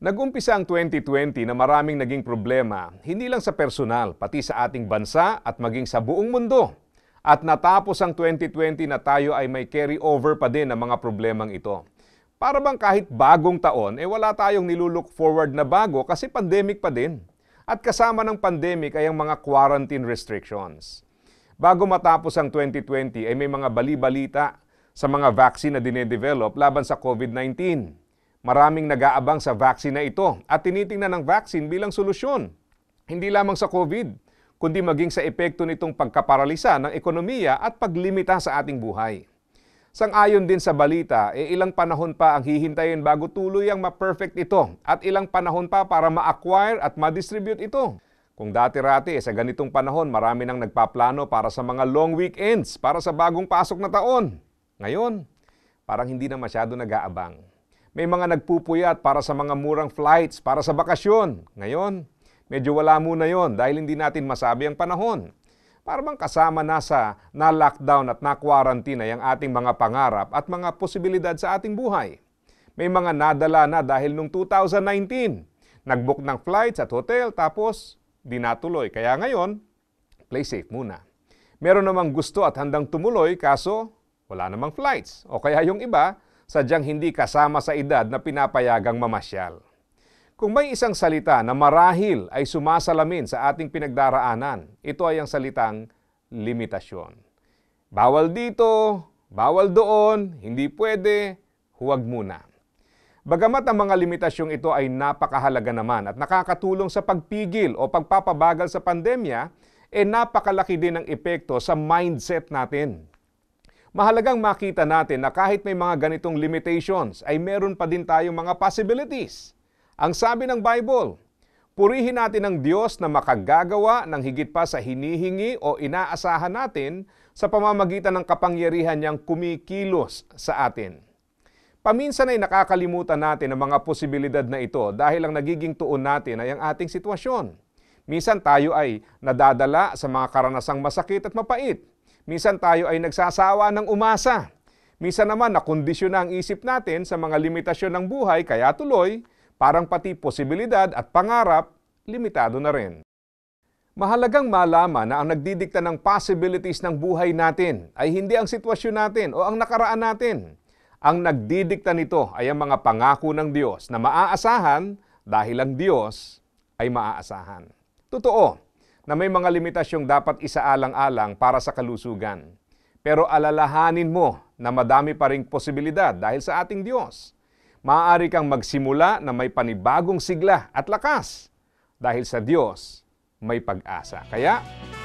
Nag-umpisa ang 2020 na maraming naging problema, hindi lang sa personal, pati sa ating bansa at maging sa buong mundo. At natapos ang 2020 na tayo ay may carry over pa din ng mga problemang ito. Para bang kahit bagong taon, eh wala tayong nilulook forward na bago kasi pandemic pa din. At kasama ng pandemic ay ang mga quarantine restrictions. Bago matapos ang 2020 ay eh may mga bali sa mga vaccine na dinedevelop laban sa COVID-19. Maraming nag-aabang sa vaccine na ito at tinitingnan ang vaccine bilang solusyon. Hindi lamang sa COVID, kundi maging sa epekto nitong pagkaparalisa ng ekonomiya at paglimita sa ating buhay. Sang-ayon din sa balita, e eh ilang panahon pa ang hihintayin bago tuloy ang ma-perfect ito at ilang panahon pa para ma-acquire at ma-distribute ito. Kung dati-rati, sa ganitong panahon, marami nang nagpaplano para sa mga long weekends, para sa bagong pasok na taon. Ngayon, parang hindi na masyado nag-aabang. May mga nagpupuyat para sa mga murang flights, para sa bakasyon. Ngayon, medyo wala muna yon dahil hindi natin masabi ang panahon. Para bang kasama na sa na-lockdown at na-quarantine na ang ating mga pangarap at mga posibilidad sa ating buhay. May mga nadala na dahil noong 2019, nagbook ng flights at hotel tapos dinatuloy. Kaya ngayon, play safe muna. Meron namang gusto at handang tumuloy kaso wala namang flights. O kaya yung iba, sadyang hindi kasama sa edad na pinapayagang mamasyal. Kung may isang salita na marahil ay sumasalamin sa ating pinagdaraanan, ito ay ang salitang limitasyon. Bawal dito, bawal doon, hindi pwede, huwag muna. Bagamat ang mga limitasyong ito ay napakahalaga naman at nakakatulong sa pagpigil o pagpapabagal sa pandemya, e eh napakalaki din ang epekto sa mindset natin mahalagang makita natin na kahit may mga ganitong limitations, ay meron pa din tayong mga possibilities. Ang sabi ng Bible, Purihin natin ang Diyos na makagagawa ng higit pa sa hinihingi o inaasahan natin sa pamamagitan ng kapangyarihan niyang kumikilos sa atin. Paminsan ay nakakalimutan natin ang mga posibilidad na ito dahil ang nagiging tuon natin ay ang ating sitwasyon. Minsan tayo ay nadadala sa mga karanasang masakit at mapait Minsan tayo ay nagsasawa ng umasa. Minsan naman nakondisyon na ang isip natin sa mga limitasyon ng buhay kaya tuloy, parang pati posibilidad at pangarap, limitado na rin. Mahalagang malaman na ang nagdidikta ng possibilities ng buhay natin ay hindi ang sitwasyon natin o ang nakaraan natin. Ang nagdidikta nito ay ang mga pangako ng Diyos na maaasahan dahil ang Diyos ay maaasahan. Totoo, na may mga limitasyong dapat isaalang-alang para sa kalusugan. Pero alalahanin mo na madami pa ring posibilidad dahil sa ating Diyos. Maaari kang magsimula na may panibagong sigla at lakas dahil sa Diyos may pag-asa. Kaya,